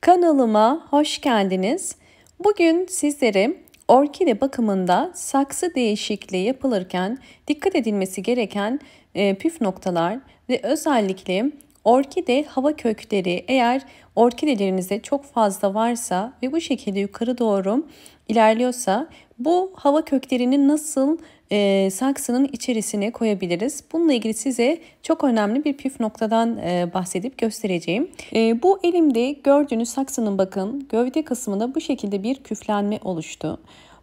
Kanalıma hoş geldiniz. Bugün sizlerim. Orkide bakımında saksı değişikliği yapılırken dikkat edilmesi gereken e, püf noktalar ve özellikle orkide hava kökleri eğer orkidelerinizde çok fazla varsa ve bu şekilde yukarı doğru ilerliyorsa bu hava köklerini nasıl e, saksının içerisine koyabiliriz? Bununla ilgili size çok önemli bir püf noktadan e, bahsedip göstereceğim. E, bu elimde gördüğünüz saksının bakın gövde kısmında bu şekilde bir küflenme oluştu.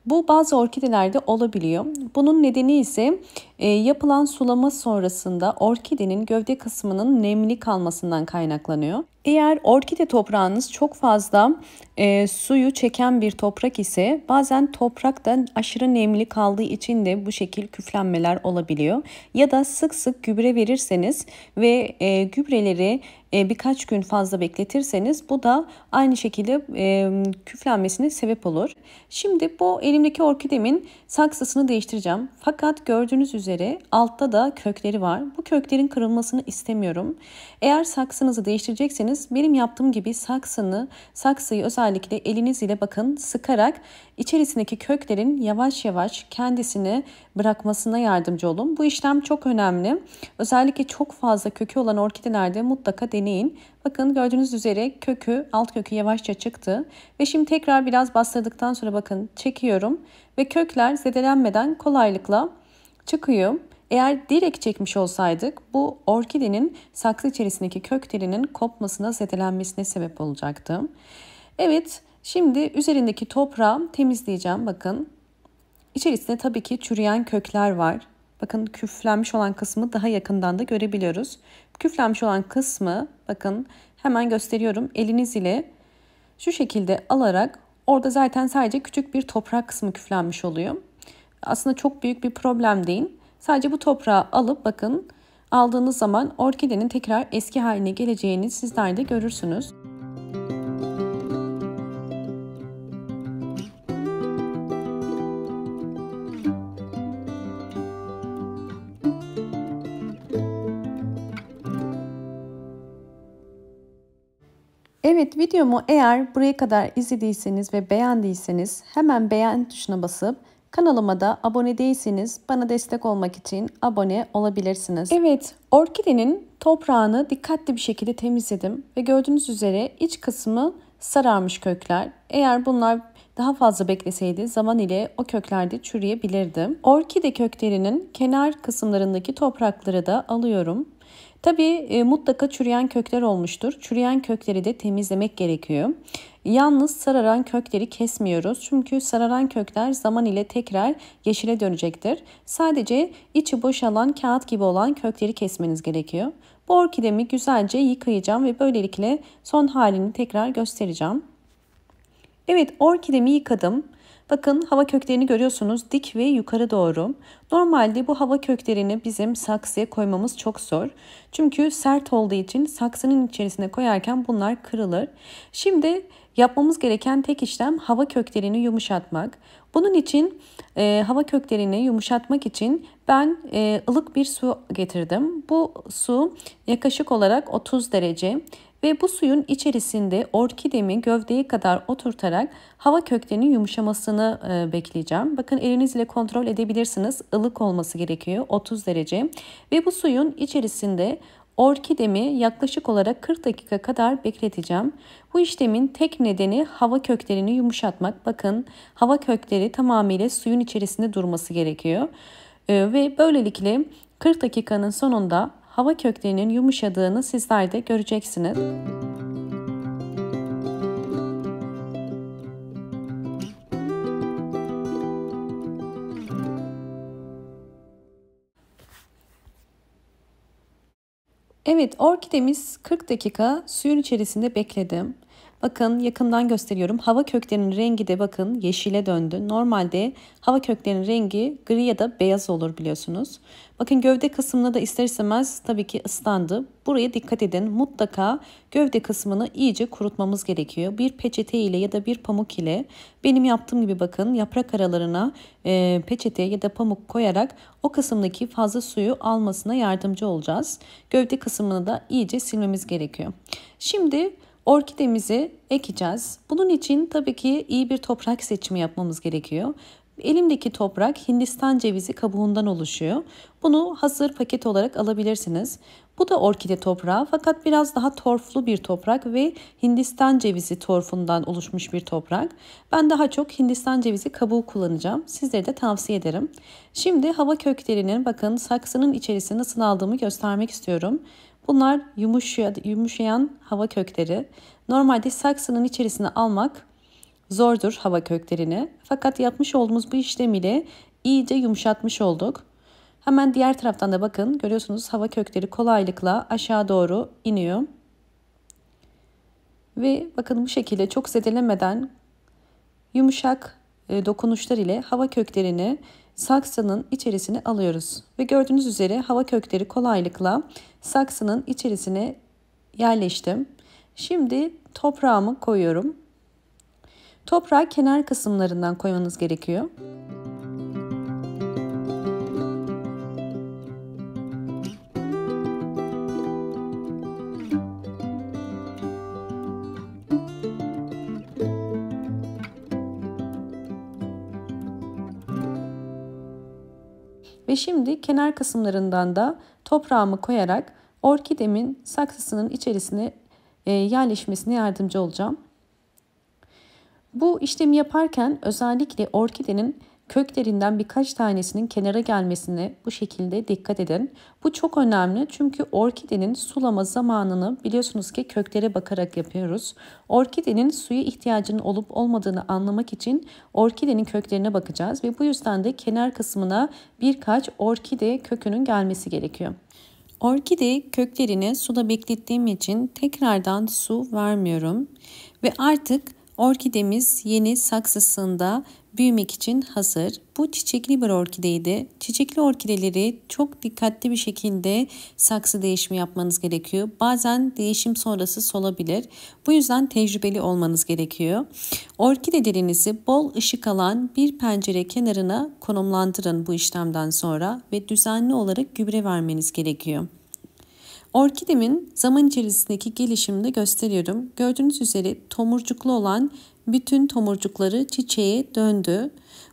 Bu bazı orkidelerde olabiliyor. Bunun nedeni ise e, yapılan sulama sonrasında orkidenin gövde kısmının nemli kalmasından kaynaklanıyor. Eğer orkide toprağınız çok fazla e, suyu çeken bir toprak ise bazen toprakta aşırı nemli kaldığı için de bu şekil küflenmeler olabiliyor. Ya da sık sık gübre verirseniz ve e, gübreleri e, birkaç gün fazla bekletirseniz bu da aynı şekilde e, küflenmesine sebep olur. Şimdi bu elimdeki orkidemin saksısını değiştireceğim. Fakat gördüğünüz üzere altta da kökleri var. Bu köklerin kırılmasını istemiyorum. Eğer saksınızı değiştirecekseniz isterseniz benim yaptığım gibi saksını, saksıyı özellikle eliniz ile bakın sıkarak içerisindeki köklerin yavaş yavaş kendisini bırakmasına yardımcı olun. Bu işlem çok önemli. Özellikle çok fazla kökü olan orkidelerde mutlaka deneyin. Bakın gördüğünüz üzere kökü, alt kökü yavaşça çıktı. Ve şimdi tekrar biraz bastırdıktan sonra bakın çekiyorum. Ve kökler zedelenmeden kolaylıkla çıkıyor. Eğer direkt çekmiş olsaydık bu orkidenin saksı içerisindeki kök telinin kopmasına, zedelenmesine sebep olacaktı. Evet şimdi üzerindeki toprağı temizleyeceğim bakın. İçerisinde tabii ki çürüyen kökler var. Bakın küflenmiş olan kısmı daha yakından da görebiliyoruz. Küflenmiş olan kısmı bakın hemen gösteriyorum. Eliniz ile şu şekilde alarak orada zaten sadece küçük bir toprak kısmı küflenmiş oluyor. Aslında çok büyük bir problem değil. Sadece bu toprağı alıp bakın aldığınız zaman orkidenin tekrar eski haline geleceğini sizler de görürsünüz. Evet videomu eğer buraya kadar izlediyseniz ve beğendiyseniz hemen beğen tuşuna basıp Kanalıma da abone değilseniz bana destek olmak için abone olabilirsiniz. Evet, orkidenin toprağını dikkatli bir şekilde temizledim ve gördüğünüz üzere iç kısmı sararmış kökler. Eğer bunlar daha fazla bekleseydi zaman ile o kökler de çürüyebilirdi. Orkide köklerinin kenar kısımlarındaki toprakları da alıyorum. Tabii e, mutlaka çürüyen kökler olmuştur. Çürüyen kökleri de temizlemek gerekiyor. Yalnız sararan kökleri kesmiyoruz çünkü sararan kökler zaman ile tekrar yeşile dönecektir. Sadece içi boşalan kağıt gibi olan kökleri kesmeniz gerekiyor. Bu orkidemi güzelce yıkayacağım ve böylelikle son halini tekrar göstereceğim. Evet orkidemi yıkadım. Bakın hava köklerini görüyorsunuz dik ve yukarı doğru. Normalde bu hava köklerini bizim saksıya koymamız çok zor. Çünkü sert olduğu için saksının içerisine koyarken bunlar kırılır. Şimdi yapmamız gereken tek işlem hava köklerini yumuşatmak. Bunun için e, hava köklerini yumuşatmak için ben e, ılık bir su getirdim. Bu su yaklaşık olarak 30 derece ve bu suyun içerisinde orkidemi gövdeye kadar oturtarak hava köklerinin yumuşamasını e, bekleyeceğim. Bakın elinizle kontrol edebilirsiniz. Ilık olması gerekiyor 30 derece ve bu suyun içerisinde Orkidemi yaklaşık olarak 40 dakika kadar bekleteceğim. Bu işlemin tek nedeni hava köklerini yumuşatmak. Bakın hava kökleri tamamıyla suyun içerisinde durması gerekiyor. Ee, ve böylelikle 40 dakikanın sonunda hava köklerinin yumuşadığını sizler de göreceksiniz. Evet orkidemiz 40 dakika suyun içerisinde bekledim. Bakın yakından gösteriyorum. Hava köklerinin rengi de bakın yeşile döndü. Normalde hava köklerinin rengi gri ya da beyaz olur biliyorsunuz. Bakın gövde kısmına da ister istemez tabii ki ıslandı. Buraya dikkat edin. Mutlaka gövde kısmını iyice kurutmamız gerekiyor. Bir peçete ile ya da bir pamuk ile benim yaptığım gibi bakın yaprak aralarına e, peçete ya da pamuk koyarak o kısımdaki fazla suyu almasına yardımcı olacağız. Gövde kısmını da iyice silmemiz gerekiyor. Şimdi orkidemizi ekeceğiz. Bunun için tabii ki iyi bir toprak seçimi yapmamız gerekiyor. Elimdeki toprak Hindistan cevizi kabuğundan oluşuyor. Bunu hazır paket olarak alabilirsiniz. Bu da orkide toprağı fakat biraz daha torflu bir toprak ve Hindistan cevizi torfundan oluşmuş bir toprak. Ben daha çok Hindistan cevizi kabuğu kullanacağım. Sizlere de tavsiye ederim. Şimdi hava köklerinin bakın saksının içerisine nasıl aldığımı göstermek istiyorum. Bunlar yumuşayan hava kökleri. Normalde saksının içerisine almak zordur hava köklerini. Fakat yapmış olduğumuz bu işlem ile iyice yumuşatmış olduk. Hemen diğer taraftan da bakın görüyorsunuz hava kökleri kolaylıkla aşağı doğru iniyor. Ve bakın bu şekilde çok zedelemeden yumuşak e, dokunuşlar ile hava köklerini saksının içerisine alıyoruz. Ve gördüğünüz üzere hava kökleri kolaylıkla saksının içerisine yerleştim. Şimdi toprağımı koyuyorum. Toprağı kenar kısımlarından koymanız gerekiyor. Ve şimdi kenar kısımlarından da toprağımı koyarak orkidemin saksısının içerisine e, yerleşmesine yardımcı olacağım. Bu işlemi yaparken özellikle orkidenin köklerinden birkaç tanesinin kenara gelmesine bu şekilde dikkat edin. Bu çok önemli çünkü orkidenin sulama zamanını biliyorsunuz ki köklere bakarak yapıyoruz. Orkidenin suya ihtiyacının olup olmadığını anlamak için orkidenin köklerine bakacağız ve bu yüzden de kenar kısmına birkaç orkide kökünün gelmesi gerekiyor. Orkide köklerini suda beklettiğim için tekrardan su vermiyorum ve artık orkidemiz yeni saksısında büyümek için hazır. Bu çiçekli bir orkideydi. Çiçekli orkideleri çok dikkatli bir şekilde saksı değişimi yapmanız gerekiyor. Bazen değişim sonrası solabilir. Bu yüzden tecrübeli olmanız gerekiyor. Orkidelerinizi bol ışık alan bir pencere kenarına konumlandırın bu işlemden sonra ve düzenli olarak gübre vermeniz gerekiyor. Orkidemin zaman içerisindeki gelişimini gösteriyorum. Gördüğünüz üzere tomurcuklu olan bütün tomurcukları çiçeğe döndü.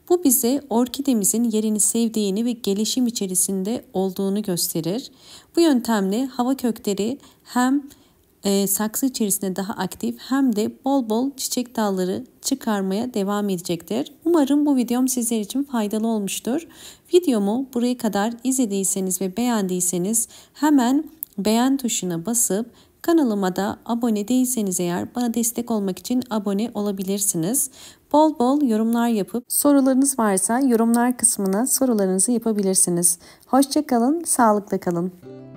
Bu bize orkidemizin yerini sevdiğini ve gelişim içerisinde olduğunu gösterir. Bu yöntemle hava kökleri hem e, saksı içerisinde daha aktif hem de bol bol çiçek dalları çıkarmaya devam edecektir. Umarım bu videom sizler için faydalı olmuştur. Videomu buraya kadar izlediyseniz ve beğendiyseniz hemen beğen tuşuna basıp kanalıma da abone değilseniz eğer bana destek olmak için abone olabilirsiniz. Bol bol yorumlar yapıp sorularınız varsa yorumlar kısmına sorularınızı yapabilirsiniz. Hoşçakalın, sağlıklı kalın.